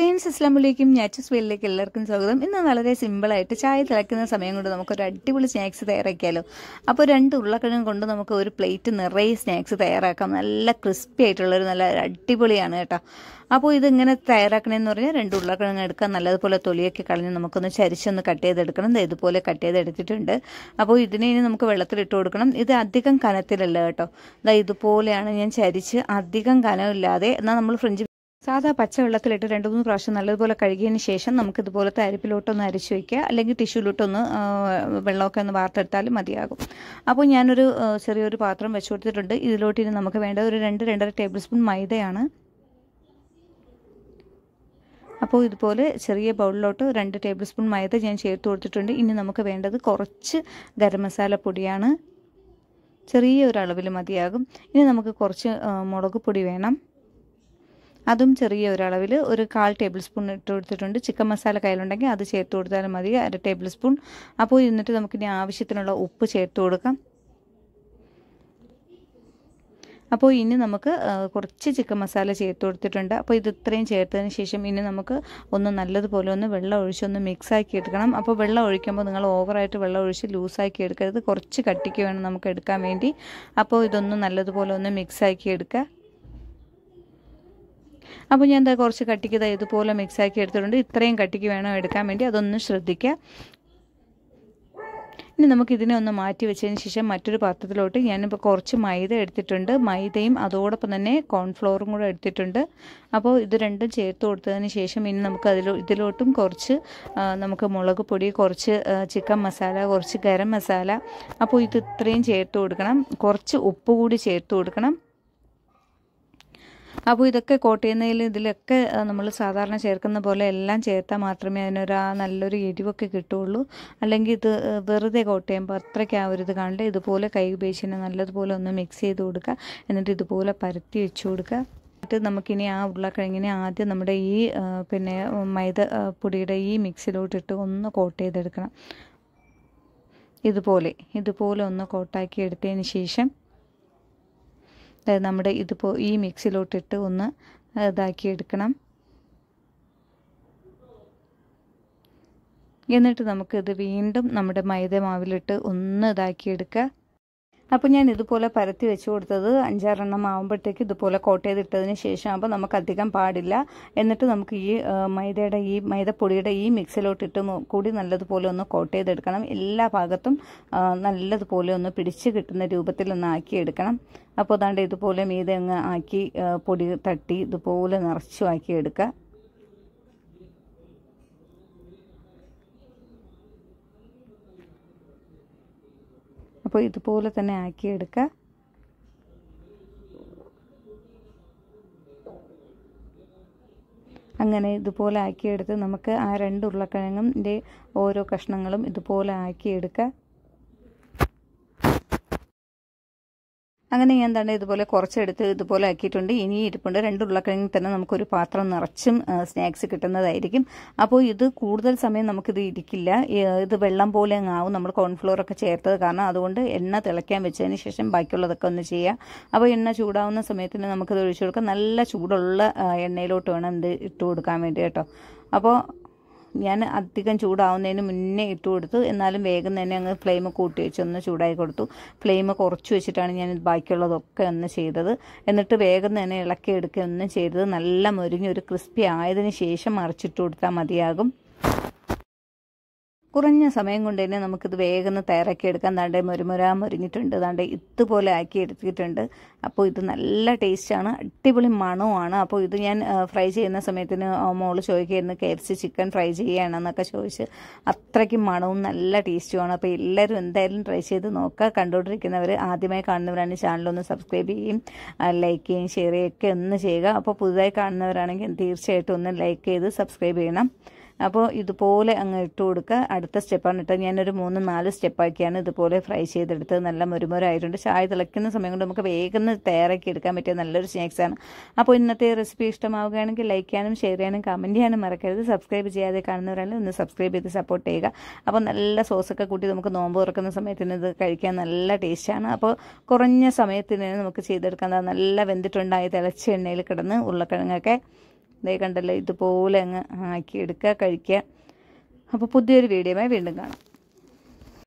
friends ഇസ്ലാമിലേക്കും ഞാറ്റസ് വീലിലേക്ക് എല്ലാവർക്കും സ്വാഗതം ഇന്ന് വളരെ സിമ്പിളായിട്ട് ചായ തിളയ്ക്കുന്ന സമയം കൊണ്ട് നമുക്കൊരു അടിപൊളി സ്നാക്സ് തയ്യാറാക്കിയാലോ അപ്പോൾ രണ്ട് ഉരുളക്കിഴങ്ങ് കൊണ്ട് നമുക്ക് ഒരു പ്ലേറ്റ് നിറയെ സ്നാക്സ് തയ്യാറാക്കാം നല്ല ക്രിസ്പി ആയിട്ടുള്ളൊരു നല്ല അടിപൊളിയാണ് കേട്ടോ അപ്പോൾ ഇതിങ്ങനെ തയ്യാറാക്കണമെന്ന് പറഞ്ഞാൽ രണ്ട് ഉരുളക്കിഴങ്ങ് എടുക്കുക നല്ലതുപോലെ തൊലിയൊക്കെ കളഞ്ഞ് നമുക്കൊന്ന് ചരിച്ചൊന്ന് കട്ട് ചെയ്തെടുക്കണം ഇതുപോലെ കട്ട് ചെയ്തെടുത്തിട്ടുണ്ട് അപ്പോൾ ഇതിനെ ഇനി നമുക്ക് വെള്ളത്തിലിട്ട് കൊടുക്കണം ഇത് അധികം കനത്തിലല്ല കേട്ടോ ഇതാ ഇതുപോലെയാണ് ഞാൻ ചരിച്ച് അധികം കനമില്ലാതെ എന്നാൽ നമ്മൾ ഫ്രിഡ്ജ് സാധാ വെള്ളത്തിലിട്ട് രണ്ട് മൂന്ന് പ്രാവശ്യം നല്ലതുപോലെ കഴുകിയതിന് ശേഷം നമുക്ക് ഇതുപോലത്തെ അരിപ്പിലോട്ടൊന്ന് അരിച്ചു വയ്ക്കുക അല്ലെങ്കിൽ ടിഷ്യൂലോട്ടൊന്ന് വെള്ളമൊക്കെ ഒന്ന് വാർത്തെടുത്താലും മതിയാകും അപ്പോൾ ഞാനൊരു ചെറിയൊരു പാത്രം വെച്ചു കൊടുത്തിട്ടുണ്ട് ഇതിലോട്ട് ഇനി നമുക്ക് വേണ്ട ഒരു രണ്ട് രണ്ടര ടേബിൾ സ്പൂൺ മൈദയാണ് അപ്പോൾ ഇതുപോലെ ചെറിയ ബൗളിലോട്ട് രണ്ട് ടേബിൾ സ്പൂൺ മൈദ ഞാൻ ചേർത്ത് കൊടുത്തിട്ടുണ്ട് ഇനി നമുക്ക് വേണ്ടത് കുറച്ച് ഗരം മസാല പൊടിയാണ് ചെറിയ ഒരളവിൽ മതിയാകും ഇനി നമുക്ക് കുറച്ച് മുളക് പൊടി വേണം അതും ചെറിയ ഒരളവിൽ ഒരു കാൽ ടേബിൾ സ്പൂൺ ഇട്ട് കൊടുത്തിട്ടുണ്ട് ചിക്കൻ മസാല കയ്യിലുണ്ടെങ്കിൽ അത് ചേർത്ത് കൊടുത്താലും മതി അര ടേബിൾ സ്പൂൺ അപ്പോൾ എന്നിട്ട് നമുക്കിനി ആവശ്യത്തിനുള്ള ഉപ്പ് ചേർത്ത് കൊടുക്കാം അപ്പോൾ ഇനി നമുക്ക് കുറച്ച് ചിക്കൻ മസാല ചേർത്ത് കൊടുത്തിട്ടുണ്ട് അപ്പോൾ ഇത് ഇത്രയും ചേർത്തതിന് ശേഷം ഇനി നമുക്ക് ഒന്ന് നല്ലതുപോലെ ഒന്ന് വെള്ളം ഒഴിച്ച് ഒന്ന് മിക്സ് ആക്കി എടുക്കണം അപ്പോൾ വെള്ളം ഒഴിക്കുമ്പോൾ നിങ്ങൾ ഓവറായിട്ട് വെള്ളം ഒഴിച്ച് ലൂസാക്കി എടുക്കരുത് കുറച്ച് കട്ടിക്ക് വേണം നമുക്ക് എടുക്കാൻ വേണ്ടി അപ്പോൾ ഇതൊന്ന് നല്ലതുപോലെ ഒന്ന് മിക്സ് ആക്കി എടുക്കുക അപ്പോൾ ഞാൻ എന്താ കുറച്ച് കട്ടിക്ക് ഇതാ ഇതുപോലെ മിക്സാക്കി എടുത്തിട്ടുണ്ട് ഇത്രയും കട്ടിക്ക് വേണം എടുക്കാൻ വേണ്ടി അതൊന്ന് ശ്രദ്ധിക്കുക ഇനി നമുക്ക് ഇതിനെ ഒന്ന് മാറ്റി വെച്ചതിന് ശേഷം മറ്റൊരു പാത്രത്തിലോട്ട് ഞാനിപ്പോൾ കുറച്ച് മൈദ എടുത്തിട്ടുണ്ട് മൈദയും അതോടൊപ്പം തന്നെ കോൺഫ്ലോറും കൂടെ എടുത്തിട്ടുണ്ട് അപ്പോൾ ഇത് രണ്ടും ചേർത്ത് കൊടുത്തതിന് ശേഷം ഇനി നമുക്ക് അതിലോ ഇതിലോട്ടും കുറച്ച് നമുക്ക് മുളക് പൊടി കുറച്ച് ചിക്കൻ മസാല കുറച്ച് ഗരം മസാല അപ്പോൾ ഇത് ഇത്രയും ചേർത്ത് കൊടുക്കണം കുറച്ച് ഉപ്പ് കൂടി ചേർത്ത് കൊടുക്കണം അപ്പോൾ ഇതൊക്കെ കോട്ട് ചെയ്യുന്നതിൽ ഇതിലൊക്കെ നമ്മൾ സാധാരണ ചേർക്കുന്ന പോലെ എല്ലാം ചേർത്താൽ മാത്രമേ അതിനൊരു ആ നല്ലൊരു എരിവൊക്കെ കിട്ടുള്ളൂ അല്ലെങ്കിൽ ഇത് വെറുതെ കോട്ട് ചെയ്യുമ്പോൾ അത്രയ്ക്ക് ആ ഒരു ഇത് കാണില്ല ഇതുപോലെ കൈ ഉപയോഗിച്ച് നല്ലതുപോലെ ഒന്ന് മിക്സ് ചെയ്ത് കൊടുക്കുക എന്നിട്ട് ഇതുപോലെ പരത്തി വെച്ച് കൊടുക്കുക എന്നിട്ട് നമുക്കിനി ആ ഉരുളക്കിഴങ്ങിനെ ആദ്യം നമ്മുടെ ഈ പിന്നെ മൈദ പൊടിയുടെ ഈ മിക്സിലോട്ടിട്ട് ഒന്ന് കോട്ട് ചെയ്തെടുക്കണം ഇതുപോലെ ഇതുപോലെ ഒന്ന് കോട്ടാക്കി എടുത്തതിന് ശേഷം നമ്മുടെ ഇതിപ്പോൾ ഈ മിക്സിയിലോട്ടിട്ട് ഒന്ന് ഇതാക്കി എടുക്കണം എന്നിട്ട് നമുക്കിത് വീണ്ടും നമ്മുടെ മൈദ മാവിലിട്ട് ഒന്ന് ഇതാക്കിയെടുക്കുക അപ്പോൾ ഞാൻ ഇതുപോലെ പരത്തി വെച്ച് കൊടുത്തത് അഞ്ചാറെണ്ണം ആകുമ്പോഴത്തേക്ക് ഇതുപോലെ കോട്ട് ചെയ്തിട്ടതിന് ശേഷം ആകുമ്പോൾ നമുക്ക് അധികം പാടില്ല എന്നിട്ട് നമുക്ക് ഈ മൈദയുടെ ഈ മൈദപ്പൊടിയുടെ ഈ മിക്സിലോട്ട് ഇട്ട് കൂടി നല്ലതുപോലെ ഒന്ന് കോട്ട് ചെയ്തെടുക്കണം എല്ലാ ഭാഗത്തും നല്ലതുപോലെ ഒന്ന് പിടിച്ച് കിട്ടുന്ന രൂപത്തിൽ ഒന്ന് ആക്കിയെടുക്കണം അപ്പോൾ അതാണ്ട് ഇതുപോലെ മീതെ അങ്ങ് ആക്കി പൊടി തട്ടി ഇതുപോലെ നിറച്ചു ആക്കിയെടുക്കുക അപ്പോൾ ഇതുപോലെ തന്നെ ആക്കിയെടുക്കുക അങ്ങനെ ഇതുപോലെ ആക്കിയെടുത്ത് നമുക്ക് ആ രണ്ട് ഉരുളക്കിഴങ്ങിൻ്റെ ഓരോ കഷ്ണങ്ങളും ഇതുപോലെ ആക്കിയെടുക്കുക അങ്ങനെ ഞാൻ തന്നെ ഇതുപോലെ കുറച്ചെടുത്ത് ഇതുപോലെ ആക്കിയിട്ടുണ്ട് ഇനി ഇരിപ്പുണ്ട് രണ്ട് ഉരുളക്കിഴങ്ങിൽ തന്നെ നമുക്കൊരു പാത്രം നിറച്ചും സ്നാക്സ് കിട്ടുന്നതായിരിക്കും അപ്പോൾ ഇത് കൂടുതൽ സമയം നമുക്കിത് ഇരിക്കില്ല ഇത് വെള്ളം പോലെ അങ്ങ് ആവും നമ്മൾ കോൺഫ്ലോറൊക്കെ ചേർത്തത് കാരണം അതുകൊണ്ട് എണ്ണ തിളയ്ക്കാൻ വെച്ചതിന് ശേഷം ബാക്കിയുള്ളതൊക്കെ ഒന്ന് ചെയ്യുക അപ്പോൾ എണ്ണ ചൂടാവുന്ന സമയത്തിന് നമുക്കിത് ഒഴിച്ചു കൊടുക്കാം നല്ല ചൂടുള്ള എണ്ണയിലോട്ട് വേണം ഇത് ഇട്ട് കൊടുക്കാൻ വേണ്ടി കേട്ടോ അപ്പോൾ ഞാൻ അധികം ചൂടാവുന്നതിന് മുന്നേ ഇട്ട് കൊടുത്തു എന്നാലും വേഗം തന്നെ അങ്ങ് ഫ്ലെയിം കൂട്ടി വെച്ച് ഒന്ന് ചൂടായി കൊടുത്തു ഫ്ലെയിം കുറച്ച് വെച്ചിട്ടാണ് ഞാൻ ബാക്കിയുള്ളതൊക്കെ ഒന്ന് ചെയ്തത് എന്നിട്ട് വേഗം തന്നെ ഇളക്കി എടുക്കുകയൊന്നും ചെയ്തത് നല്ല മുരിഞ്ഞ് ഒരു ക്രിസ്പി ആയതിന് ശേഷം മറിച്ചിട്ട് കൊടുത്താൽ മതിയാകും കുറഞ്ഞ സമയം കൊണ്ട് തന്നെ നമുക്കിത് വേഗം തയ്യാറാക്കി എടുക്കാൻ താണ്ടേ മുരുമുര മുരിഞ്ഞിട്ടുണ്ട് താണ്ട് ഇതുപോലെ ആക്കി എടുത്തിട്ടുണ്ട് അപ്പോൾ ഇത് നല്ല ടേസ്റ്റാണ് അടിപൊളി മണവുമാണ് അപ്പോൾ ഇത് ഞാൻ ഫ്രൈ ചെയ്യുന്ന സമയത്തിന് മോള് ചോദിക്കുന്നു K F C chicken fry ചെയ്യണമെന്നൊക്കെ ചോദിച്ച് അത്രയ്ക്ക് മണവും നല്ല ടേസ്റ്റുമാണ് അപ്പോൾ എല്ലാവരും എന്തായാലും ട്രൈ ചെയ്ത് നോക്കുക കണ്ടുകൊണ്ടിരിക്കുന്നവർ ആദ്യമായി കാണുന്നവരാണ് ചാനലൊന്ന് സബ്സ്ക്രൈബ് ചെയ്യും ലൈക്ക് ചെയ്യും ഷെയർ ചെയ്യുകയൊക്കെ ഒന്ന് ചെയ്യുക അപ്പോൾ പുതുതായി കാണുന്നവരാണെങ്കിൽ തീർച്ചയായിട്ടും ഒന്ന് ലൈക്ക് ചെയ്ത് സബ്സ്ക്രൈബ് ചെയ്യണം അപ്പോൾ ഇതുപോലെ അങ്ങ് ഇട്ട് കൊടുക്കുക അടുത്ത സ്റ്റെപ്പാണ് കേട്ടോ ഞാനൊരു മൂന്ന് നാല് സ്റ്റെപ്പാക്കിയാണ് ഇതുപോലെ ഫ്രൈ ചെയ്തെടുത്തത് നല്ല മുരുമുരായിട്ടുണ്ട് ചായ തിളയ്ക്കുന്ന സമയം കൊണ്ട് നമുക്ക് വേഗം തയ്യാറാക്കി എടുക്കാൻ പറ്റിയ നല്ലൊരു സ്നാക്സാണ് അപ്പോൾ ഇന്നത്തെ റെസിപ്പി ഇഷ്ടമാവുകയാണെങ്കിൽ ലൈക്ക് ചെയ്യാനും ഷെയർ ചെയ്യാനും കമൻറ്റ് ചെയ്യാനും മറക്കരുത് സബ്സ്ക്രൈബ് ചെയ്യാതെ കാണുന്നവരാണ് ഒന്ന് സബ്സ്ക്രൈബ് ചെയ്ത് സപ്പോർട്ട് ചെയ്യുക അപ്പോൾ നല്ല സോസൊക്കെ കൂട്ടി നമുക്ക് നോമ്പ് തുറക്കുന്ന സമയത്തിന് ഇത് കഴിക്കാൻ നല്ല ടേസ്റ്റാണ് അപ്പോൾ കുറഞ്ഞ സമയത്തിന് നമുക്ക് ചെയ്തെടുക്കാൻ നല്ല വെന്തിട്ടുണ്ടായ തിളച്ച എണ്ണയിൽ കിടന്ന് ഉരുളക്കിഴങ്ങൊക്കെ ഇതേ കണ്ടല്ലോ ഇതുപോലെ അങ്ങ് ആക്കി എടുക്കുക കഴിക്കുക അപ്പോൾ പുതിയൊരു വീഡിയോമായി വീണ്ടും കാണാം